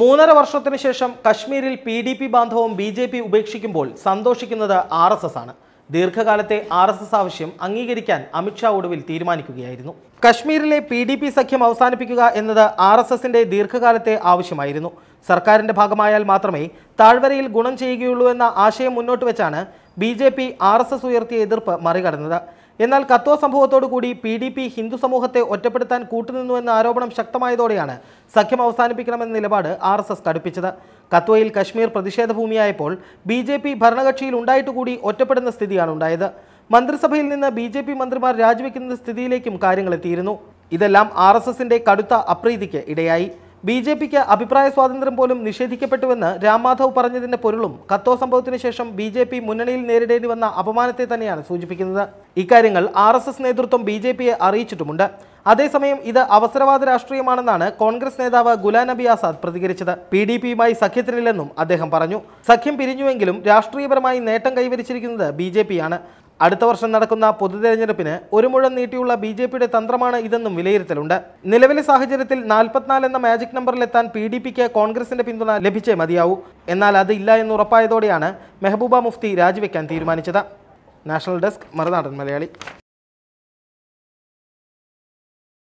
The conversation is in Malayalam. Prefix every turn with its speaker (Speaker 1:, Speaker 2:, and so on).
Speaker 1: മൂന്നര വർഷത്തിനു ശേഷം കശ്മീരിൽ പി ഡി പി ബാന്ധവം ബി ജെ പി ഉപേക്ഷിക്കുമ്പോൾ സന്തോഷിക്കുന്നത് ആർ എസ് എസ് ആണ് ദീർഘകാലത്തെ ആർ എസ് എസ് ആവശ്യം അംഗീകരിക്കാൻ അമിത്ഷാ ഒടുവിൽ തീരുമാനിക്കുകയായിരുന്നു കശ്മീരിലെ പി ഡി പി സഖ്യം അവസാനിപ്പിക്കുക എന്നത് ആർ എസ് എസിന്റെ ദീർഘകാലത്തെ ആവശ്യമായിരുന്നു സർക്കാരിന്റെ ഭാഗമായാൽ മാത്രമേ താഴ്വരയിൽ ഗുണം ചെയ്യുകയുള്ളൂ എന്ന ആശയം മുന്നോട്ട് വെച്ചാണ് B J P R S S ഉയർത്തിയ എതിർപ്പ് മറികടന്നത് എന്നാൽ കത്വ സംഭവത്തോടു കൂടി പി ഡി പി ഹിന്ദു സമൂഹത്തെ ഒറ്റപ്പെടുത്താൻ എന്ന ആരോപണം ശക്തമായതോടെയാണ് സഖ്യം അവസാനിപ്പിക്കണമെന്ന നിലപാട് ആർ എസ് എസ് കടുപ്പിച്ചത് കത്വയിൽ കശ്മീർ പ്രതിഷേധ ഭൂമിയായപ്പോൾ ബി ജെ പി ഭരണകക്ഷിയിൽ ഉണ്ടായിട്ട് കൂടി ഒറ്റപ്പെടുന്ന സ്ഥിതിയാണ് ഉണ്ടായത് മന്ത്രിസഭയിൽ നിന്ന് ബി ജെ പി മന്ത്രിമാർ രാജിവെക്കുന്ന സ്ഥിതിയിലേക്കും കാര്യങ്ങളെത്തിയിരുന്നു ഇതെല്ലാം ആർ എസ് എസിന്റെ കടുത്ത അപ്രീതിക്ക് ഇടയായി ബി ജെ പിക്ക് അഭിപ്രായ സ്വാതന്ത്ര്യം പോലും നിഷേധിക്കപ്പെട്ടുവെന്ന് രാംമാധവ് പറഞ്ഞതിന്റെ പൊരുളും കത്തോ സംഭവത്തിന് ശേഷം ബി ജെ പി മുന്നണിയിൽ നേരിടേണ്ടി വന്ന അപമാനത്തെ തന്നെയാണ് സൂചിപ്പിക്കുന്നത് ഇക്കാര്യങ്ങൾ ആർ എസ് എസ് നേതൃത്വം ബി ജെ പിയെ അറിയിച്ചിട്ടുമുണ്ട് അതേസമയം ഇത് അവസരവാദ രാഷ്ട്രീയമാണെന്നാണ് കോൺഗ്രസ് നേതാവ് ഗുലാം നബി ആസാദ് പ്രതികരിച്ചത് പി ഡി പിയുമായി സഖ്യത്തിനില്ലെന്നും അദ്ദേഹം പറഞ്ഞു സഖ്യം പിരിഞ്ഞുവെങ്കിലും രാഷ്ട്രീയപരമായി നേട്ടം കൈവരിച്ചിരിക്കുന്നത് ബി ജെ പിയാണ് അടുത്ത വർഷം നടക്കുന്ന തെരഞ്ഞെടുപ്പിന് ഒരു മുഴം നീട്ടിയുള്ള ബി ജെ പിയുടെ തന്ത്രമാണ് ഇതെന്നും വിലയിരുത്തലുണ്ട് നിലവിലെ സാഹചര്യത്തിൽ നാൽപ്പത്തിനാല് എന്ന മാജിക് നമ്പറിലെത്താൻ പി ഡി പിക്ക് കോൺഗ്രസിന്റെ പിന്തുണ ലഭിച്ചേ മതിയാവൂ എന്നാൽ അത് ഇല്ല എന്ന് ഉറപ്പായതോടെയാണ് മെഹബൂബ മുഫ്തി രാജിവെക്കാൻ തീരുമാനിച്ചത് നാഷണൽ ഡെസ്ക് മറുനാടൻ മലയാളി